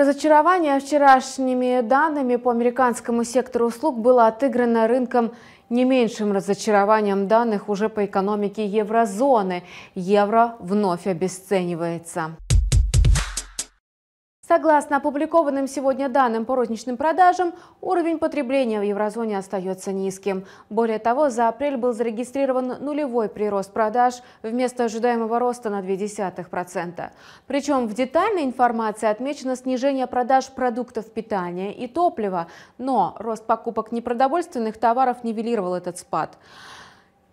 Разочарование вчерашними данными по американскому сектору услуг было отыграно рынком не меньшим разочарованием данных уже по экономике еврозоны. Евро вновь обесценивается. Согласно опубликованным сегодня данным по розничным продажам, уровень потребления в еврозоне остается низким. Более того, за апрель был зарегистрирован нулевой прирост продаж вместо ожидаемого роста на 0,2%. Причем в детальной информации отмечено снижение продаж продуктов питания и топлива, но рост покупок непродовольственных товаров нивелировал этот спад.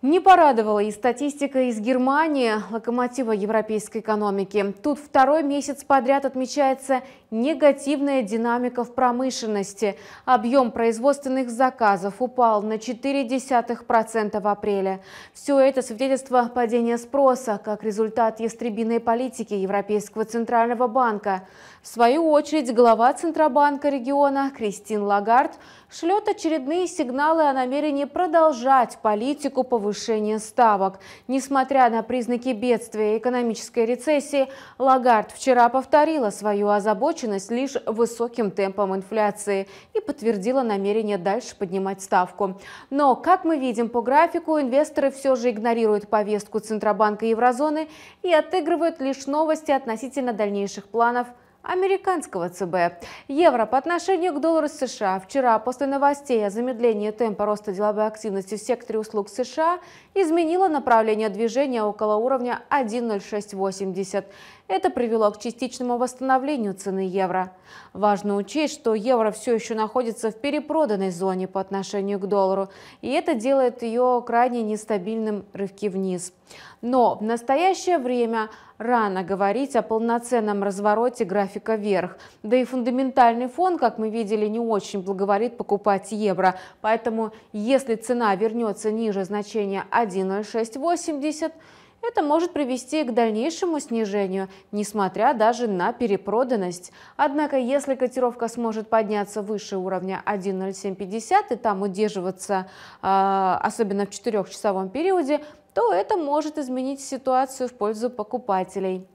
Не порадовала и статистика из Германии, локомотива европейской экономики. Тут второй месяц подряд отмечается негативная динамика в промышленности. Объем производственных заказов упал на 0,4% в апреле. Все это свидетельство падения спроса, как результат ястребиной политики Европейского Центрального банка. В свою очередь, глава Центробанка региона Кристин Лагард шлет очередные сигналы о намерении продолжать политику повышения повышение ставок. Несмотря на признаки бедствия и экономической рецессии, Лагард вчера повторила свою озабоченность лишь высоким темпом инфляции и подтвердила намерение дальше поднимать ставку. Но, как мы видим по графику, инвесторы все же игнорируют повестку Центробанка еврозоны и отыгрывают лишь новости относительно дальнейших планов – американского ЦБ. Евро по отношению к доллару США. Вчера после новостей о замедлении темпа роста деловой активности в секторе услуг США изменило направление движения около уровня 1.0680. Это привело к частичному восстановлению цены евро. Важно учесть, что евро все еще находится в перепроданной зоне по отношению к доллару, и это делает ее крайне нестабильным рывки вниз. Но в настоящее время – рано говорить о полноценном развороте графика вверх. Да и фундаментальный фон, как мы видели, не очень благоволит покупать евро. Поэтому если цена вернется ниже значения 1,0680, это может привести к дальнейшему снижению, несмотря даже на перепроданность. Однако, если котировка сможет подняться выше уровня 1.0750 и там удерживаться, а, особенно в 4-часовом периоде, то это может изменить ситуацию в пользу покупателей.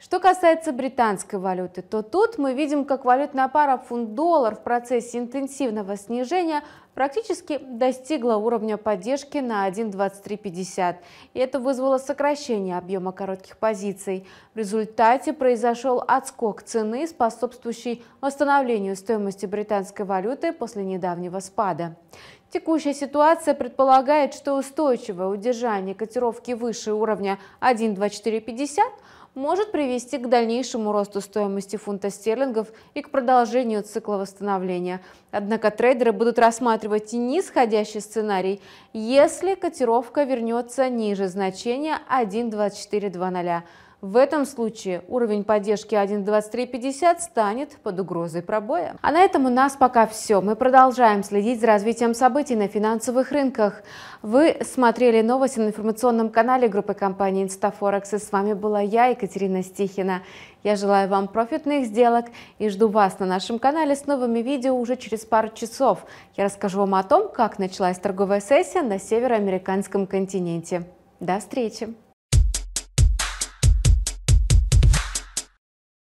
Что касается британской валюты, то тут мы видим, как валютная пара фунт-доллар в процессе интенсивного снижения практически достигла уровня поддержки на 1,2350. И это вызвало сокращение объема коротких позиций. В результате произошел отскок цены, способствующий восстановлению стоимости британской валюты после недавнего спада. Текущая ситуация предполагает, что устойчивое удержание котировки выше уровня 1,2450 может привести к дальнейшему росту стоимости фунта стерлингов и к продолжению цикла восстановления. Однако трейдеры будут рассматривать и нисходящий сценарий, если котировка вернется ниже значения 1.2420. В этом случае уровень поддержки 1.2350 станет под угрозой пробоя. А на этом у нас пока все. Мы продолжаем следить за развитием событий на финансовых рынках. Вы смотрели новости на информационном канале группы компании Instaforex. И с вами была я, Екатерина Стихина. Я желаю вам профитных сделок и жду вас на нашем канале с новыми видео уже через пару часов. Я расскажу вам о том, как началась торговая сессия на североамериканском континенте. До встречи!